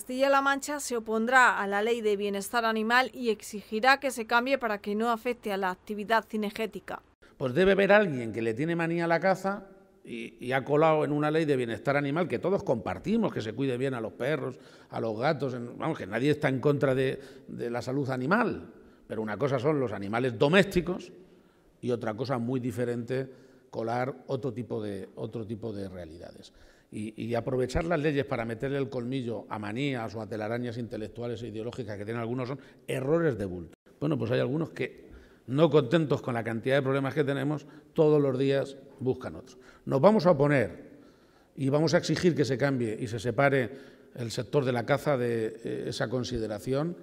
Castilla-La Mancha se opondrá a la ley de bienestar animal y exigirá que se cambie para que no afecte a la actividad cinegética. Pues debe haber alguien que le tiene manía a la caza y, ha colado en una ley de bienestar animal que todos compartimos, que se cuide bien a los perros, a los gatos, vamos, que nadie está en contra de, la salud animal. Pero una cosa son los animales domésticos y otra cosa muy diferente colar otro tipo de, otro tipo de realidades y, aprovechar las leyes para meterle el colmillo a manías o a telarañas intelectuales e ideológicas que tienen algunos son errores de bulto. Bueno, pues hay algunos que, no contentos con la cantidad de problemas que tenemos, todos los días buscan otros. Nos vamos a oponer y vamos a exigir que se cambie y se separe el sector de la caza de eh, esa consideración,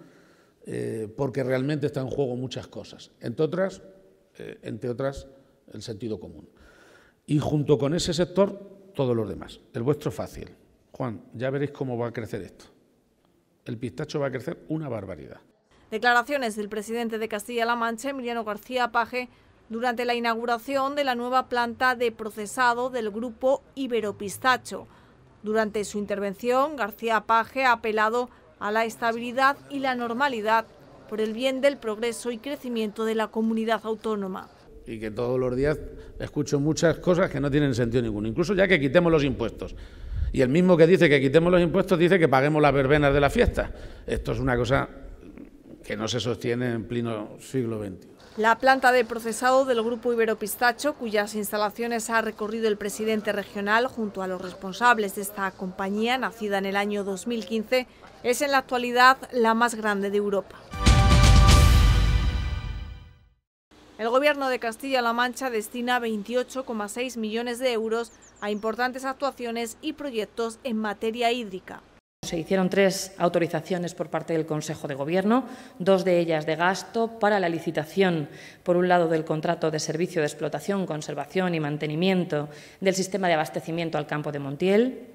eh, porque realmente está en juego muchas cosas, entre otras, eh, entre otras el sentido común. Y junto con ese sector todos los demás. El vuestro fácil. Juan, ya veréis cómo va a crecer esto. El pistacho va a crecer una barbaridad. Declaraciones del presidente de Castilla-La Mancha, Emiliano García Paje, durante la inauguración de la nueva planta de procesado del grupo Iberopistacho. Durante su intervención, García Paje ha apelado a la estabilidad y la normalidad por el bien del progreso y crecimiento de la comunidad autónoma y que todos los días escucho muchas cosas que no tienen sentido ninguno, incluso ya que quitemos los impuestos. Y el mismo que dice que quitemos los impuestos dice que paguemos las verbenas de la fiesta. Esto es una cosa que no se sostiene en pleno siglo XX". La planta de procesado del Grupo Ibero Pistacho, cuyas instalaciones ha recorrido el presidente regional junto a los responsables de esta compañía, nacida en el año 2015, es en la actualidad la más grande de Europa. El gobierno de Castilla-La Mancha destina 28,6 millones de euros a importantes actuaciones y proyectos en materia hídrica. Se hicieron tres autorizaciones por parte del Consejo de Gobierno, dos de ellas de gasto para la licitación, por un lado, del contrato de servicio de explotación, conservación y mantenimiento del sistema de abastecimiento al campo de Montiel,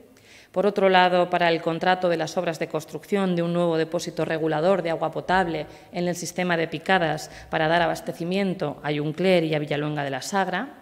por otro lado, para el contrato de las obras de construcción de un nuevo depósito regulador de agua potable en el sistema de picadas para dar abastecimiento a Yuncler y a Villaluenga de la Sagra,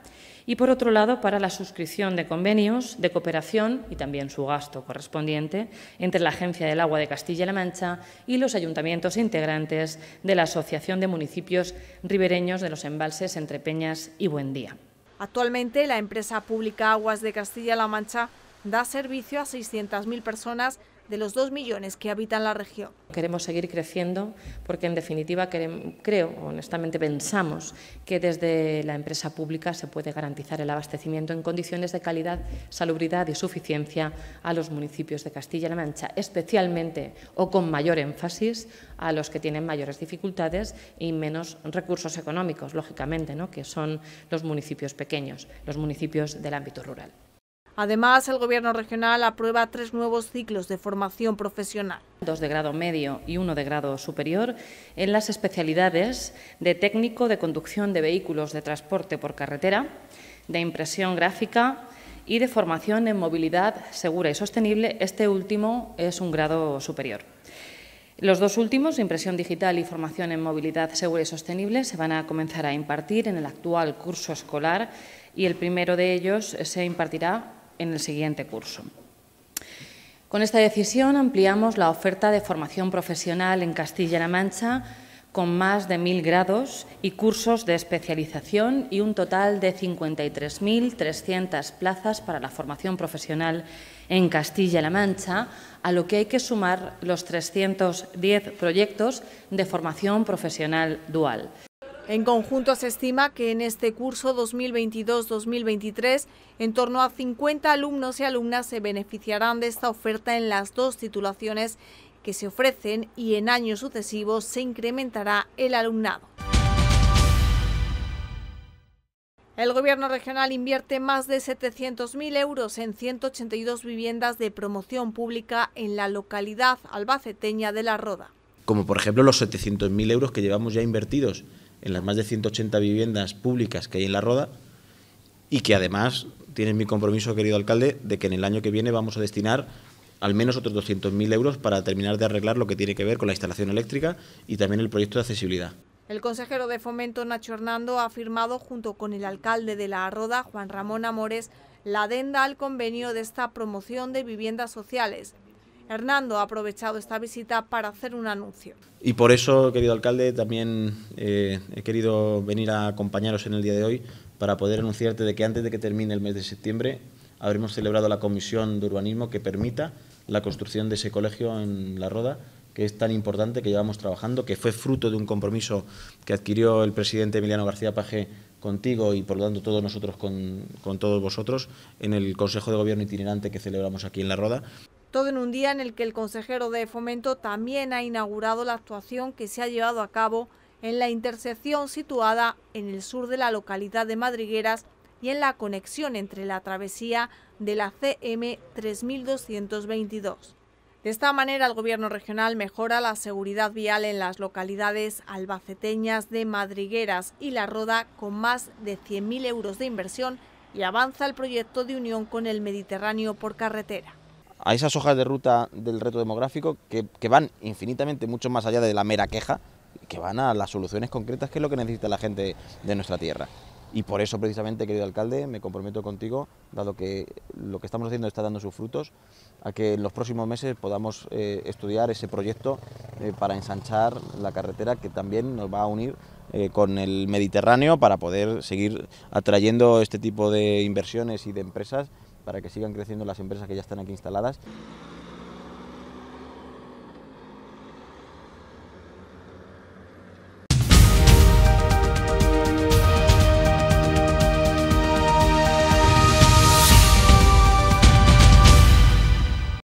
y por otro lado para la suscripción de convenios de cooperación y también su gasto correspondiente entre la Agencia del Agua de Castilla-La Mancha y los ayuntamientos integrantes de la Asociación de Municipios Ribereños de los Embalses Entre Peñas y Buendía. Actualmente la empresa pública Aguas de Castilla-La Mancha da servicio a 600.000 personas de los 2 millones que habitan la región. Queremos seguir creciendo porque en definitiva creo, honestamente pensamos que desde la empresa pública se puede garantizar el abastecimiento en condiciones de calidad, salubridad y suficiencia a los municipios de Castilla-La Mancha, especialmente o con mayor énfasis a los que tienen mayores dificultades y menos recursos económicos, lógicamente, ¿no? que son los municipios pequeños, los municipios del ámbito rural. Además, el Gobierno regional aprueba tres nuevos ciclos de formación profesional. Dos de grado medio y uno de grado superior en las especialidades de técnico de conducción de vehículos de transporte por carretera, de impresión gráfica y de formación en movilidad segura y sostenible. Este último es un grado superior. Los dos últimos, impresión digital y formación en movilidad segura y sostenible, se van a comenzar a impartir en el actual curso escolar y el primero de ellos se impartirá en el siguiente curso. Con esta decisión ampliamos la oferta de formación profesional en Castilla-La Mancha con más de 1.000 grados y cursos de especialización y un total de 53.300 plazas para la formación profesional en Castilla-La Mancha, a lo que hay que sumar los 310 proyectos de formación profesional dual. En conjunto se estima que en este curso 2022-2023 en torno a 50 alumnos y alumnas se beneficiarán de esta oferta en las dos titulaciones que se ofrecen y en años sucesivos se incrementará el alumnado. El Gobierno regional invierte más de 700.000 euros en 182 viviendas de promoción pública en la localidad albaceteña de La Roda. Como por ejemplo los 700.000 euros que llevamos ya invertidos en las más de 180 viviendas públicas que hay en La Roda y que además tienen mi compromiso, querido alcalde, de que en el año que viene vamos a destinar al menos otros 200.000 euros para terminar de arreglar lo que tiene que ver con la instalación eléctrica y también el proyecto de accesibilidad. El consejero de Fomento, Nacho Hernando, ha firmado junto con el alcalde de La Roda, Juan Ramón Amores, la adenda al convenio de esta promoción de viviendas sociales. Hernando ha aprovechado esta visita para hacer un anuncio. Y por eso, querido alcalde, también eh, he querido venir a acompañaros en el día de hoy para poder anunciarte de que antes de que termine el mes de septiembre habremos celebrado la comisión de urbanismo que permita la construcción de ese colegio en La Roda, que es tan importante que llevamos trabajando, que fue fruto de un compromiso que adquirió el presidente Emiliano García Paje contigo y por lo tanto todos nosotros con, con todos vosotros en el Consejo de Gobierno itinerante que celebramos aquí en La Roda. Todo en un día en el que el consejero de Fomento también ha inaugurado la actuación que se ha llevado a cabo en la intersección situada en el sur de la localidad de Madrigueras y en la conexión entre la travesía de la CM 3222. De esta manera, el Gobierno regional mejora la seguridad vial en las localidades albaceteñas de Madrigueras y La Roda con más de 100.000 euros de inversión y avanza el proyecto de unión con el Mediterráneo por carretera a esas hojas de ruta del reto demográfico que, van infinitamente mucho más allá de la mera queja, que van a las soluciones concretas que es lo que necesita la gente de nuestra tierra. Y por eso, precisamente, querido alcalde, me comprometo contigo, dado que lo que estamos haciendo está dando sus frutos, a que en los próximos meses podamos eh, estudiar ese proyecto eh, para ensanchar la carretera que también nos va a unir eh, con el Mediterráneo para poder seguir atrayendo este tipo de inversiones y de empresas para que sigan creciendo las empresas que ya están aquí instaladas.